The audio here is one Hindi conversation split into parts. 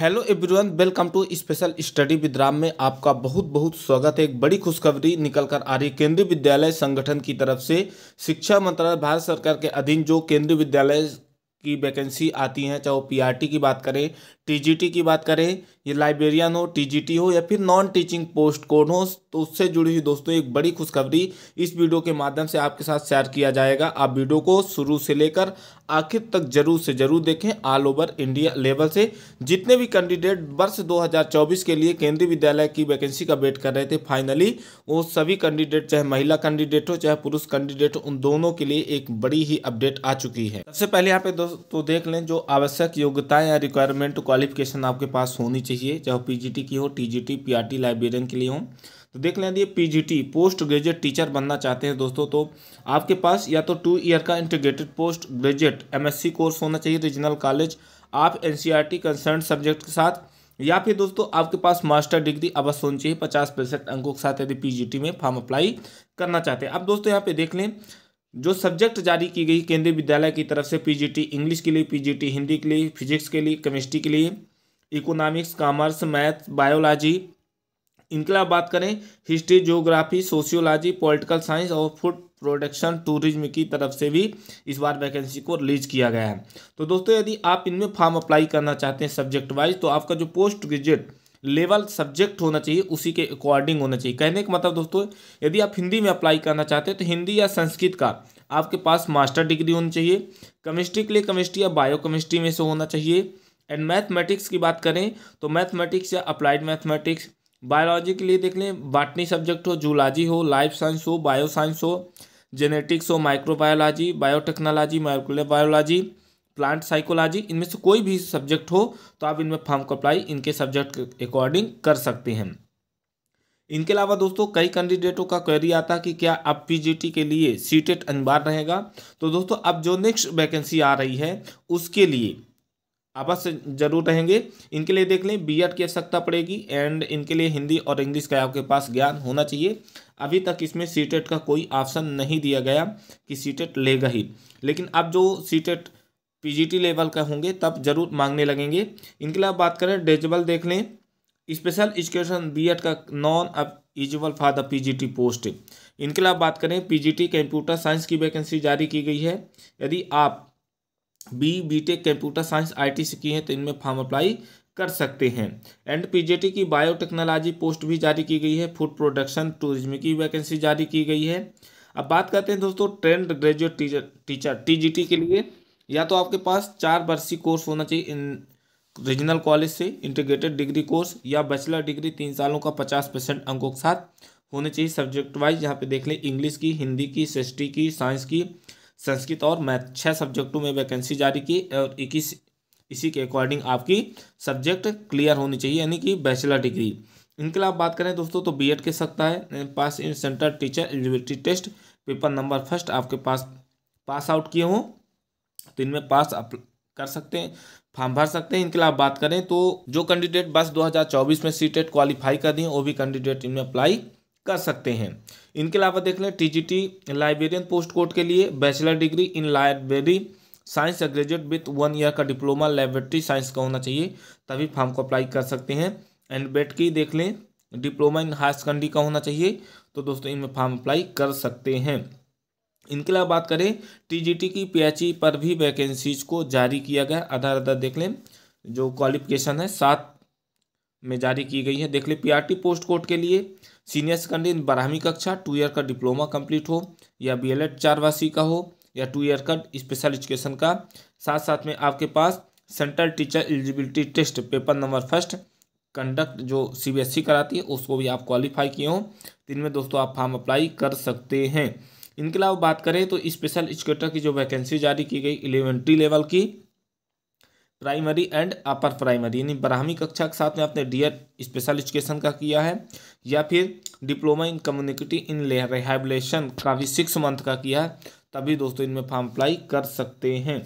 hello everyone welcome to special study with Ram में आपका बहुत बहुत स्वागत है एक बड़ी खुशखबरी निकल कर आ रही केंद्रीय विद्यालय संगठन की तरफ से शिक्षा मंत्रालय भारत सरकार के अधीन जो केंद्रीय विद्यालय की वैकेंसी आती हैं चाहे वो पीआरटी की बात करें टीजीटी की बात करें ये लाइब्रेरियन हो टीजीटी हो या फिर नॉन टीचिंग पोस्ट कोड हो तो उससे जुड़ी हुई दोस्तों एक बड़ी खुशखबरी इस वीडियो के माध्यम से आपके साथ शेयर किया जाएगा आप वीडियो को शुरू से लेकर आखिर तक जरूर से जरूर देखें ऑल ओवर इंडिया लेवल से जितने भी कैंडिडेट वर्ष दो के लिए केंद्रीय विद्यालय की वैकेंसी का वेट कर रहे थे फाइनली वो सभी कैंडिडेट चाहे महिला कैंडिडेट हो चाहे पुरुष कैंडिडेट उन दोनों के लिए एक बड़ी ही अपडेट आ चुकी है सबसे पहले यहाँ पे दोस्तों देख लें जो आवश्यक योग्यताएं या रिक्वायरमेंट क्वालिटी क्वालिफिकेशन आपके पास होनी चाहिए चाहे पीजीटी की हो टीजीटी पीआरटी लाइब्रेरियन के लिए हो तो देख लें पीजीटी पोस्ट ग्रेजुएट टीचर बनना चाहते हैं दोस्तों तो आपके पास या तो टू ईयर का integrated post graduate MSc course होना चाहिए रीजनल तो कॉलेज आप एनसीईआरटी कंसर्न सब्जेक्ट के साथ या फिर दोस्तों आपके पास मास्टर डिग्री अवश्य होनी चाहिए पचास परसेंट अंकों के साथ यदि पीजीटी में फॉर्म अप्लाई करना चाहते हैं अब दोस्तों यहाँ पे देख लें जो सब्जेक्ट जारी की गई केंद्रीय विद्यालय की तरफ से पीजीटी इंग्लिश के लिए पीजीटी हिंदी के लिए फिजिक्स के लिए केमिस्ट्री के लिए इकोनॉमिक्स कॉमर्स मैथ बायोलॉजी इनके अलावा बात करें history geography sociology political science और फूड प्रोडक्शन टूरिज्म की तरफ से भी इस बार वैकेंसी को रिलीज किया गया है तो दोस्तों यदि आप इनमें फॉर्म अप्लाई करना चाहते हैं सब्जेक्ट वाइज तो आपका जो पोस्ट ग्रेजुएट लेवल सब्जेक्ट होना चाहिए उसी के अकॉर्डिंग होना चाहिए कहने का मतलब दोस्तों यदि आप हिंदी में अप्लाई करना चाहते हैं तो हिंदी या संस्कृत का आपके पास मास्टर डिग्री होनी चाहिए केमिस्ट्री के लिए केमिस्ट्री या बायो केमिस्ट्री में से होना चाहिए एंड मैथमेटिक्स की बात करें तो मैथमेटिक्स या अप्लाइड मैथमेटिक्स बायोलॉजी के लिए देख लें बाटनी सब्जेक्ट हो जूलॉजी हो लाइफ साइंस हो बायो साइंस हो जेनेटिक्स हो माइक्रोबायोलॉजी बायोटेक्नोलॉजी माइक्रोले बायोलॉजी प्लांट साइकोलॉजी इनमें से कोई भी सब्जेक्ट हो तो आप इनमें फॉर्म को अप्लाई इनके सब्जेक्ट के अकॉर्डिंग कर सकते हैं इनके अलावा दोस्तों कई कैंडिडेटों का क्वेरी आता है कि क्या अब पीजीटी के लिए सीटेट अनिवार्य रहेगा तो दोस्तों अब जो नेक्स्ट वैकेंसी आ रही है उसके लिए अवश्य जरूर रहेंगे इनके लिए देख लें बीएड की आवश्यकता पड़ेगी एंड इनके लिए हिंदी और इंग्लिश का आपके पास ज्ञान होना चाहिए अभी तक इसमें सीटेट का कोई ऑप्शन नहीं दिया गया कि सीटेट लेगा ही लेकिन अब जो सीटेट पीजीटी लेवल का होंगे तब जरूर मांगने लगेंगे इनके अलावा बात करें डेजबल देख लें स्पेशल एजुकेशन बीएड का non eligible for the PGT post इनके अलावा बात करें पीजीटी कंप्यूटर साइंस की वैकेंसी जारी की गई है यदि आप B BTech computer science IT से की हैं तो इनमें फॉर्म अप्लाई कर सकते हैं एंड पीजीटी की बायोटेक्नोलॉजी पोस्ट भी जारी की गई है फूड प्रोडक्शन टूरिज्म की वैकेंसी जारी की गई है अब बात करते हैं दोस्तों trained graduate teacher teacher T के लिए या तो आपके पास चार वर्षीय कोर्स होना चाहिए इन रीजनल कॉलेज से इंटीग्रेटेड डिग्री कोर्स या बैचलर डिग्री तीन सालों का पचास परसेंट अंकों के साथ होने चाहिए सब्जेक्ट वाइज यहाँ पे देख लें इंग्लिश की हिंदी की हिस्ट्री की साइंस की संस्कृत और मैथ छः सब्जेक्टों में वैकेंसी जारी की और इक्कीस इसी के अकॉर्डिंग आपकी सब्जेक्ट क्लियर होनी चाहिए यानी कि बैचलर डिग्री इनके अलावा बात करें दोस्तों तो बीएड के सकता है pass in center teacher eligibility test paper number first आपके पास पास आउट किए हों तो इनमें पास कर सकते हैं फॉर्म भर सकते हैं इनके अलावा बात करें तो जो कैंडिडेट बस 2024 में सी टेट क्वालिफाई कर दिए वो भी कैंडिडेट इनमें अप्लाई कर सकते हैं इनके अलावा देख लें टीजीटी लाइब्रेरियन पोस्ट कोड के लिए bachelor degree in library science या ग्रेजुएट विथ वन ईयर का डिप्लोमा लेबोरेटरी साइंस का होना चाहिए तभी फॉर्म को अप्लाई कर सकते हैं एंड बेट e की देख लें डिप्लोमा इन हायर सेकेंडरी का होना चाहिए तो दोस्तों इनमें फॉर्म अप्लाई कर सकते हैं इनके अलावा बात करें टीजीटी की पीएचई e पर भी वैकेंसीज को जारी किया गया आधार आधार देख लें जो क्वालिफिकेशन है सात में जारी की गई है देख लें पीआरटी पोस्ट कोड के लिए सीनियर सेकेंडरी बारहवीं कक्षा टू ईयर का डिप्लोमा कंप्लीट हो या बी एल एड का हो या टू ईयर का स्पेशल एजुकेशन का साथ साथ में आपके पास central teacher eligibility test paper number first conduct जो सीबीएसई e कराती है उसको भी आप क्वालिफाई किए हों तीन में दोस्तों आप फॉर्म अप्लाई कर सकते हैं इनके अलावा बात करें तो स्पेशल एजुकेटर की जो वैकेंसी जारी की गई एलिमेंट्री लेवल की प्राइमरी एंड अपर प्राइमरी यानी बारहवीं कक्षा के साथ में आपने डी स्पेशल एजुकेशन का किया है या फिर diploma in community in rehabilitation का भी सिक्स मंथ का किया है तभी दोस्तों इनमें फॉर्म अप्लाई कर सकते हैं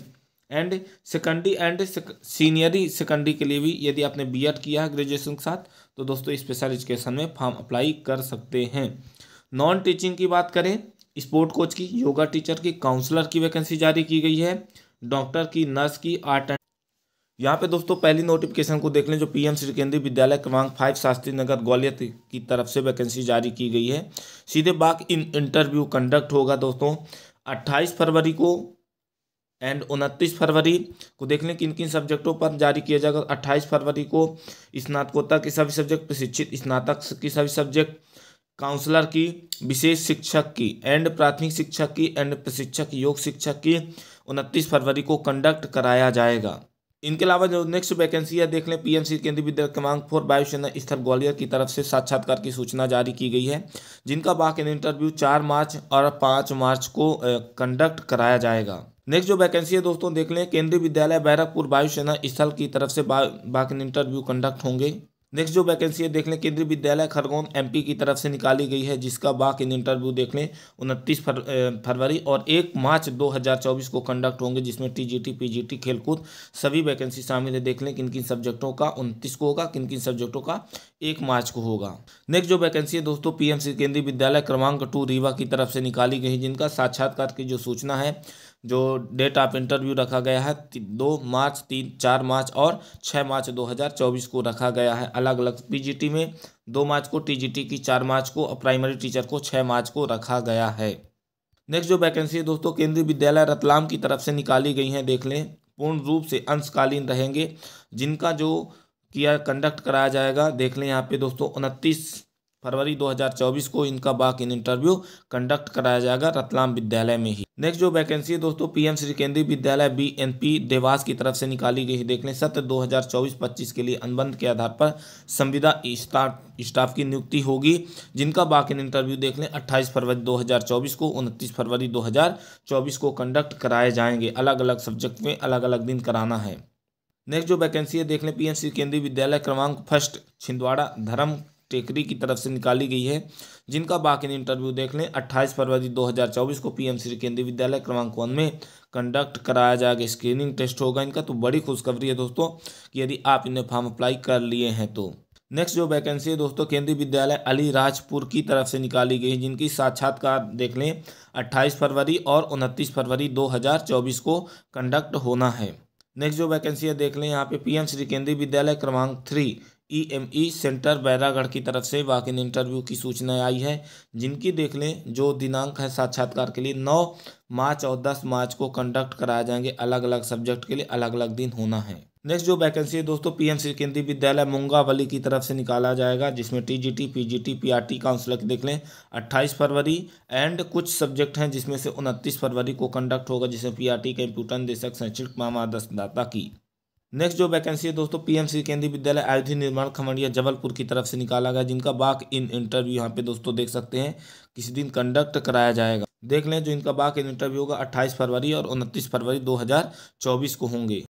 and secondary and senior secondary के लिए भी यदि आपने बी किया है ग्रेजुएशन के साथ तो दोस्तों स्पेशल एजुकेशन में फॉर्म अप्लाई कर सकते हैं नॉन टीचिंग की बात करें स्पोर्ट कोच की योगा टीचर की काउंसलर की वैकेंसी जारी की गई है डॉक्टर की नर्स की आर्ट एंड यहाँ पे दोस्तों पहली नोटिफिकेशन को देख लें जो पीएम श्री केंद्रीय विद्यालय क्रमांक फाइव शास्त्री नगर ग्वालियर की तरफ से वैकेंसी जारी की गई है सीधे बाग इन इंटरव्यू कंडक्ट होगा दोस्तों 28 फरवरी को एंड उनतीस फरवरी को देख लें किन किन सब्जेक्टों पर जारी किया जाएगा 28 फरवरी को स्नातकोत्तर के सभी सब्जेक्ट प्रशिक्षित स्नातक के सभी सब्जेक्ट काउंसलर की विशेष शिक्षक की एंड प्राथमिक शिक्षक की एंड प्रशिक्षक योग शिक्षक की उनतीस फरवरी को कंडक्ट कराया जाएगा इनके अलावा जो नेक्स्ट वैकेंसी है देख लें पीएमसी केंद्रीय विद्यालय क्रमांक फोर वायुसेना स्थल ग्वालियर की तरफ से साक्षात्कार की सूचना जारी की गई है जिनका वाक इन इंटरव्यू चार मार्च और पाँच मार्च को कंडक्ट कराया जाएगा नेक्स्ट जो वैकेंसी है दोस्तों देख लें केंद्रीय विद्यालय बैरकपुर वायुसेना स्थल की तरफ से वाक इन इंटरव्यू कंडक्ट होंगे नेक्स्ट जो वैकेंसी है देख लें केंद्रीय विद्यालय खरगोन एमपी की तरफ से निकाली गई है जिसका बाक इन इंटरव्यू देख लें उनतीस फरवरी और एक मार्च 2024 को कंडक्ट होंगे जिसमें टीजीटी पीजीटी खेलकूद सभी वैकेंसी शामिल है देख लें किन किन सब्जेक्टों का उनतीस को होगा किन किन सब्जेक्टों का एक मार्च को होगा नेक्स्ट जो वैकेंसी है दोस्तों पी केंद्रीय विद्यालय क्रमांक टू रीवा की तरफ से निकाली गई जिनका साक्षात्कार की जो सूचना है जो डेट ऑफ इंटरव्यू रखा गया है दो मार्च तीन चार मार्च और छः मार्च 2024 को रखा गया है अलग अलग पीजीटी में दो मार्च को टीजीटी की चार मार्च को और प्राइमरी टीचर को छः मार्च को रखा गया है नेक्स्ट जो वैकेंसी है दोस्तों केंद्रीय विद्यालय रतलाम की तरफ से निकाली गई हैं देख लें पूर्ण रूप से अंशकालीन रहेंगे जिनका जो किया कंडक्ट कराया जाएगा देख लें यहाँ पे दोस्तों उनतीस फरवरी 2024 को इनका बाक इन इंटरव्यू कंडक्ट कराया जाएगा रतलाम विद्यालय में ही नेक्स्ट जो वैकेंसी है दोस्तों पीएम श्री केंद्रीय विद्यालय बीएनपी देवास की तरफ से निकाली गई है देख लें सत्र दो हजार के लिए अनुबंध के आधार पर संविदा स्टाफ की नियुक्ति होगी जिनका बाक इन इंटरव्यू देख लें अट्ठाईस फरवरी दो को उनतीस फरवरी दो को कंडक्ट कराए जाएंगे अलग अलग सब्जेक्ट में अलग अलग दिन कराना है नेक्स्ट जो वैकेंसी है देख लें पीएमसी केंद्रीय विद्यालय क्रमांक फर्स्ट छिंदवाड़ा धर्म टेकरी की तरफ से निकाली गई है जिनका बाकी इंटरव्यू देख लें 28 फरवरी 2024 को एम श्री केंद्रीय विद्यालय क्रमांक वन में कंडक्ट कराया जाएगा स्क्रीनिंग टेस्ट होगा इनका तो बड़ी खुशखबरी है दोस्तों कि यदि आप इन्हें फॉर्म अप्लाई कर लिए हैं तो नेक्स्ट जो वैकेंसी है दोस्तों केंद्रीय विद्यालय अली राजपुर की तरफ से निकाली गई जिनकी साक्षात्कार देख लें अट्ठाईस फरवरी और उनतीस फरवरी चौबीस को कंडक्ट होना है नेक्स्ट जो वैकेंसी है देख लें यहाँ पे पीएम श्री केंद्रीय विद्यालय क्रमांक three EME e center e Bairagarh की तरफ से वाकिन इंटरव्यू की सूचना आई है जिनकी देख लें जो दिनांक है साक्षात्कार के लिए नौ मार्च और दस मार्च को कंडक्ट कराए जाएंगे अलग अलग सब्जेक्ट के लिए अलग अलग दिन होना है नेक्स्ट जो वैकेंसी है दोस्तों पीएमसी केंद्रीय विद्यालय मुंगावली की तरफ से निकाला जाएगा जिसमें टीजीटी पीजीटी पीआरटी काउंसलर की देख लें 28 फरवरी एंड कुछ सब्जेक्ट हैं जिसमें से 29 फरवरी को कंडक्ट होगा जिसमें पीआरटी कंप्यूटर निदेशक शैक्षणिक महामार्गदर्शदाता की नेक्स्ट जो वैकेंसी है दोस्तों पीएमसी केंद्रीय विद्यालय आयोधि निर्माण खमंडिया जबलपुर की तरफ से निकाला गया जिनका बाक इन इंटरव्यू यहाँ पे दोस्तों देख सकते हैं किसी दिन कंडक्ट कराया जाएगा देख लें जो इनका बाक इन इंटरव्यू होगा 28 फरवरी और 29 फरवरी 2024 को होंगे